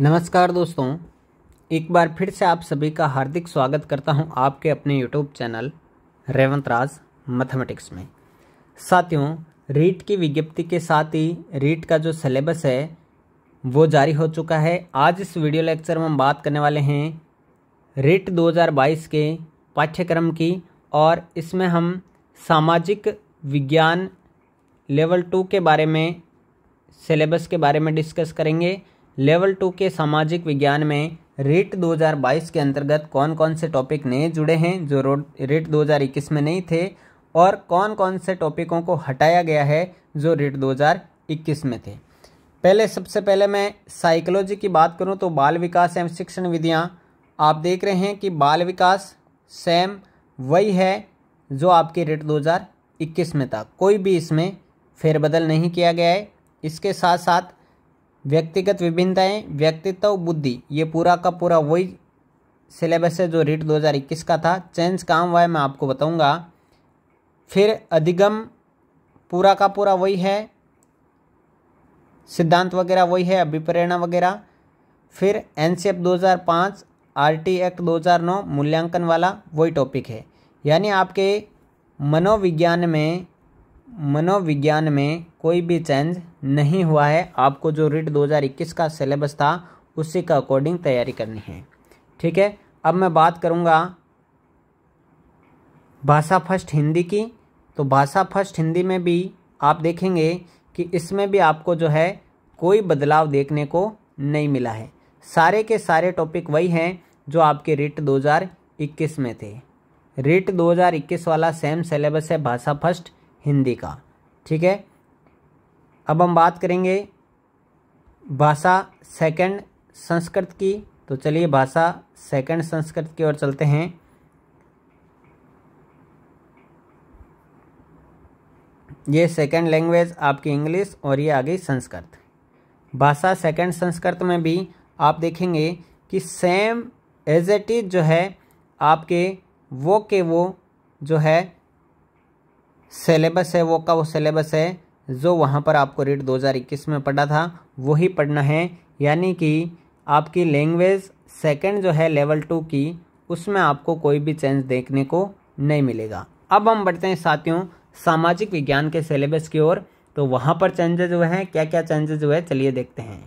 नमस्कार दोस्तों एक बार फिर से आप सभी का हार्दिक स्वागत करता हूं आपके अपने YouTube channel Revant Raj mathematics में साथियों रीट की विज्ञप्ति के साथ ही रीट का जो सिलेबस है वो जारी हो चुका है आज इस वीडियो लेक्चर में हम बात करने वाले हैं रीट 2022 के पाठ्यक्रम की और इसमें हम सामाजिक विज्ञान लेवल टू के बारे में सिलेबस के बारे में डिस्कस करेंगे लेवल टू के सामाजिक विज्ञान में रेट 2022 के अंतर्गत कौन कौन से टॉपिक नए जुड़े हैं जो रोड रेट 2021 में नहीं थे और कौन कौन से टॉपिकों को हटाया गया है जो रेट 2021 में थे पहले सबसे पहले मैं साइकोलॉजी की बात करूं तो बाल विकास एवं शिक्षण विधियां आप देख रहे हैं कि बाल विकास सेम वही है जो आपके रेट 2021 में था कोई भी इसमें फेरबदल नहीं किया गया है इसके साथ साथ व्यक्तिगत विभिन्नताएं व्यक्तित्व बुद्धि ये पूरा का पूरा वही सिलेबस है जो रीट 2021 का था चेंज काम हुआ है मैं आपको बताऊंगा फिर अधिगम पूरा का पूरा वही है सिद्धांत वगैरह वही है अभिप्रेरणा वगैरह फिर एन सी एफ दो हज़ार पाँच आर टी एक्ट दो हज़ार नौ मूल्यांकन वाला वही टॉपिक है यानी आपके मनोविज्ञान में मनोविज्ञान में कोई भी चेंज नहीं हुआ है आपको जो रिट 2021 का सिलेबस था उसी का अकॉर्डिंग तैयारी करनी है ठीक है अब मैं बात करूँगा भाषा फर्स्ट हिंदी की तो भाषा फर्स्ट हिंदी में भी आप देखेंगे कि इसमें भी आपको जो है कोई बदलाव देखने को नहीं मिला है सारे के सारे टॉपिक वही हैं जो आपके रिट 2021 में थे रिट 2021 वाला सेम सिलेबस है भाषा फर्स्ट हिंदी का ठीक है अब हम बात करेंगे भाषा सेकंड संस्कृत की तो चलिए भाषा सेकंड संस्कृत की ओर चलते हैं ये सेकंड लैंग्वेज आपकी इंग्लिश और ये आ गई संस्कृत भाषा सेकंड संस्कृत में भी आप देखेंगे कि सेम एज एट इज़ जो है आपके वो के वो जो है सिलेबस है वो का वो सिलेबस है जो वहाँ पर आपको रेट 2021 में पढ़ा था वही पढ़ना है यानी कि आपकी लैंग्वेज सेकंड जो है लेवल टू की उसमें आपको कोई भी चेंज देखने को नहीं मिलेगा अब हम बढ़ते हैं साथियों सामाजिक विज्ञान के सिलेबस की ओर तो वहाँ पर चेंजेज हुए हैं क्या क्या चेंजेज हुए चलिए देखते हैं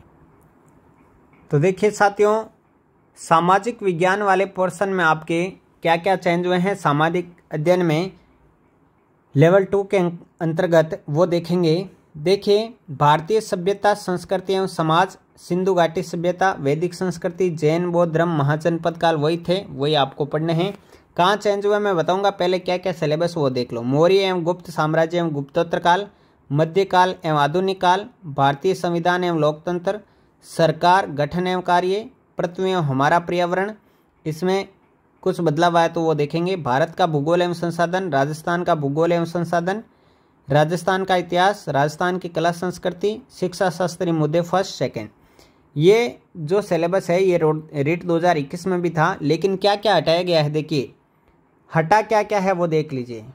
तो देखिए साथियों सामाजिक विज्ञान वाले पोर्सन में आपके क्या क्या चेंज हुए हैं सामाजिक अध्ययन में लेवल टू के अंतर्गत वो देखेंगे देखिए भारतीय सभ्यता संस्कृति एवं समाज सिंधु घाटी सभ्यता वैदिक संस्कृति जैन बौद्ध धर्म महाजनपद काल वही थे वही आपको पढ़ने हैं कहाँ चेंज हुआ मैं बताऊंगा पहले क्या क्या सिलेबस वो देख लो मौर्य एवं गुप्त साम्राज्य एवं गुप्तोत्तर काल मध्यकाल एवं आधुनिक काल भारतीय संविधान एवं लोकतंत्र सरकार गठन एवं कार्य पृथ्वी एवं हमारा पर्यावरण इसमें कुछ बदलाव आया तो वो देखेंगे भारत का भूगोल एवं संसाधन राजस्थान का भूगोल एवं संसाधन राजस्थान का इतिहास राजस्थान की कला संस्कृति शिक्षा शास्त्री मुद्दे फर्स्ट सेकेंड ये जो सिलेबस है ये रोड रेट 2021 में भी था लेकिन क्या क्या हटाया गया है देखिए हटा क्या क्या है वो देख लीजिए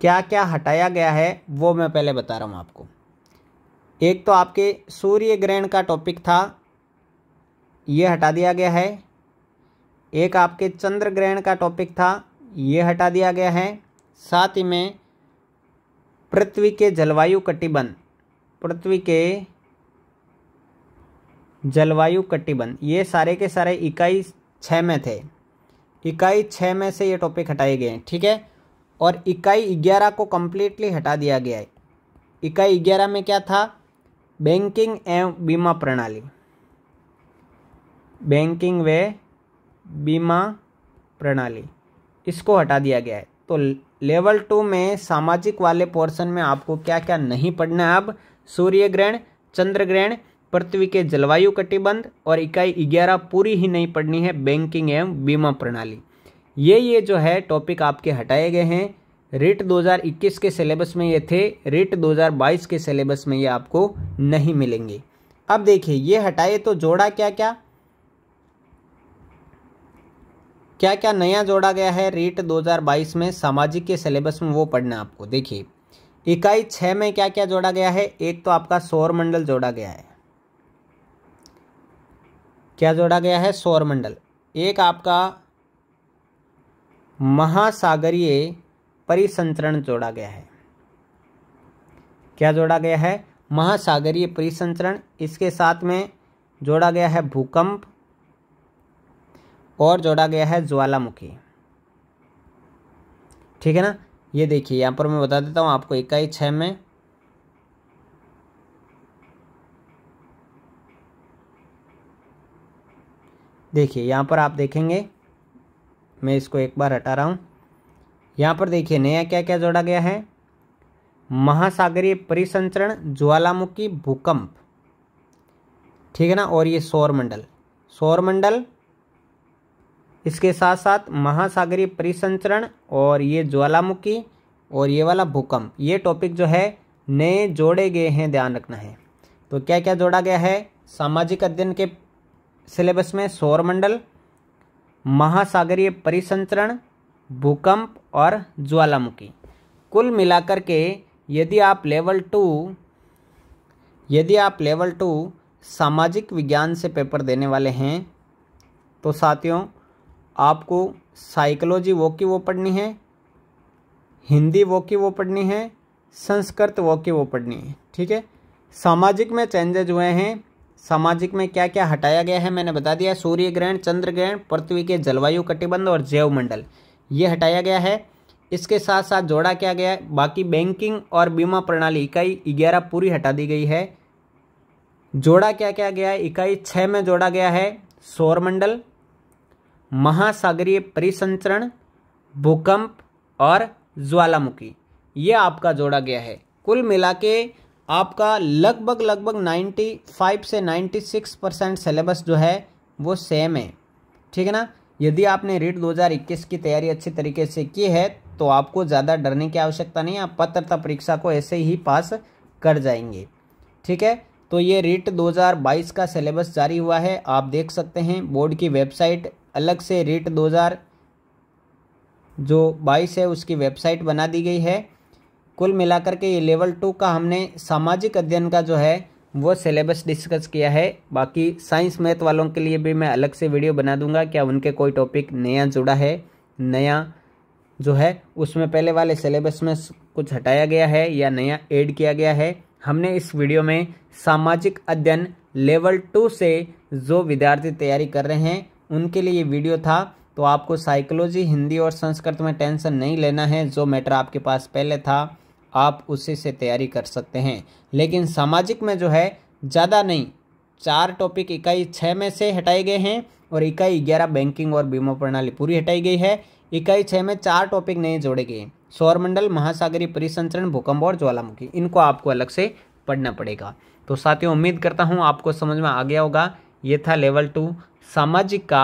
क्या क्या हटाया गया है वो मैं पहले बता रहा हूँ आपको एक तो आपके सूर्य ग्रहण का टॉपिक था ये हटा दिया गया है एक आपके चंद्र ग्रहण का टॉपिक था ये हटा दिया गया है साथ ही में पृथ्वी के जलवायु कटिबंध पृथ्वी के जलवायु कटिबंध ये सारे के सारे इकाई छः में थे इकाई छः में से ये टॉपिक हटाए गए हैं ठीक है और इकाई ग्यारह को कम्प्लीटली हटा दिया गया है इकाई ग्यारह में क्या था बैंकिंग एवं बीमा प्रणाली बैंकिंग वे बीमा प्रणाली इसको हटा दिया गया है तो लेवल टू में सामाजिक वाले पोर्शन में आपको क्या क्या नहीं पढ़ना है अब सूर्य ग्रहण चंद्र ग्रहण पृथ्वी के जलवायु कटिबंध और इकाई ग्यारह पूरी ही नहीं पढ़नी है बैंकिंग एवं बीमा प्रणाली ये ये जो है टॉपिक आपके हटाए गए हैं रिट 2021 के सिलेबस में ये थे रिट 2022 के सिलेबस में ये आपको नहीं मिलेंगे अब देखिए ये हटाए तो जोड़ा क्या क्या क्या क्या नया जोड़ा गया है रीट 2022 में सामाजिक के सिलेबस में वो पढ़ना आपको देखिए इकाई छः में क्या क्या जोड़ा गया है एक तो आपका सौर मंडल जोड़ा गया है क्या जोड़ा गया है सौर मंडल एक आपका महासागरीय परिसंचरण जोड़ा गया है क्या जोड़ा गया है महासागरीय परिसंचरण इसके साथ में जोड़ा गया है भूकंप और जोड़ा गया है ज्वालामुखी ठीक है ना ये देखिए यहाँ पर मैं बता देता हूँ आपको इकाई छः में देखिए यहाँ पर आप देखेंगे मैं इसको एक बार हटा रहा हूँ यहाँ पर देखिए नया क्या क्या जोड़ा गया है महासागरीय परिसंचरण ज्वालामुखी भूकंप ठीक है ना और ये सौर मंडल सौर मंडल इसके साथ साथ महासागरीय परिसंचरण और ये ज्वालामुखी और ये वाला भूकंप ये टॉपिक जो है नए जोड़े गए हैं ध्यान रखना है तो क्या क्या जोड़ा गया है सामाजिक अध्ययन के सिलेबस में सौरमंडल महासागरीय परिसंचरण भूकंप और ज्वालामुखी कुल मिलाकर के यदि आप लेवल टू यदि आप लेवल टू सामाजिक विज्ञान से पेपर देने वाले हैं तो साथियों आपको साइकोलॉजी वो की वो पढ़नी है हिंदी वो की वो पढ़नी है संस्कृत वो की वो पढ़नी है ठीक है सामाजिक में चेंजेज हुए हैं सामाजिक में क्या क्या हटाया गया है मैंने बता दिया सूर्य ग्रहण चंद्र ग्रहण पृथ्वी के जलवायु कटिबंध और जैव मंडल ये हटाया गया है इसके साथ साथ जोड़ा क्या गया है बाकी बैंकिंग और बीमा प्रणाली इकाई ग्यारह पूरी हटा दी गई है जोड़ा क्या क्या गया है इकाई छः में जोड़ा गया है सौर मंडल महासागरीय परिसंचरण भूकंप और ज्वालामुखी ये आपका जोड़ा गया है कुल मिला के आपका लगभग लगभग 95 से 96 परसेंट सिलेबस जो है वो सेम है ठीक है ना यदि आपने रीट 2021 की तैयारी अच्छी तरीके से की है तो आपको ज़्यादा डरने की आवश्यकता नहीं है आप पत्रता परीक्षा को ऐसे ही पास कर जाएंगे ठीक है तो ये रीट 2022 का सिलेबस जारी हुआ है आप देख सकते हैं बोर्ड की वेबसाइट अलग से रेट 2000 जो 22 है उसकी वेबसाइट बना दी गई है कुल मिलाकर के ये लेवल टू का हमने सामाजिक अध्ययन का जो है वो सिलेबस डिस्कस किया है बाकी साइंस मैथ वालों के लिए भी मैं अलग से वीडियो बना दूंगा क्या उनके कोई टॉपिक नया जुड़ा है नया जो है उसमें पहले वाले सिलेबस में कुछ हटाया गया है या नया ऐड किया गया है हमने इस वीडियो में सामाजिक अध्ययन लेवल टू से जो विद्यार्थी तैयारी कर रहे हैं उनके लिए ये वीडियो था तो आपको साइकोलॉजी हिंदी और संस्कृत में टेंशन नहीं लेना है जो मैटर आपके पास पहले था आप उसी से तैयारी कर सकते हैं लेकिन सामाजिक में जो है ज़्यादा नहीं चार टॉपिक इकाई छः में से हटाए गए हैं और इकाई ग्यारह बैंकिंग और बीमा प्रणाली पूरी हटाई गई है इकाई छः में चार टॉपिक नए जोड़े गए सौरमंडल महासागरीय परिसंचरण भूकंप और ज्वालामुखी इनको आपको अलग से पढ़ना पड़ेगा तो साथियों उम्मीद करता हूँ आपको समझ में आ गया होगा ये था लेवल टू सामाजिक का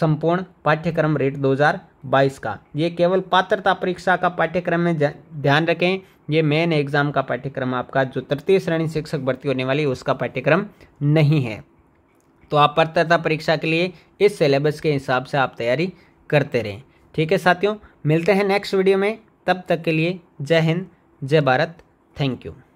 संपूर्ण पाठ्यक्रम रेट 2022 का ये केवल पात्रता परीक्षा का पाठ्यक्रम में ध्यान रखें ये मेन एग्जाम का पाठ्यक्रम आपका जो तृतीय श्रेणी शिक्षक भर्ती होने वाली है उसका पाठ्यक्रम नहीं है तो आप पात्रता परीक्षा के लिए इस सिलेबस के हिसाब से आप तैयारी करते रहें ठीक है साथियों मिलते हैं नेक्स्ट वीडियो में तब तक के लिए जय हिंद जय भारत थैंक यू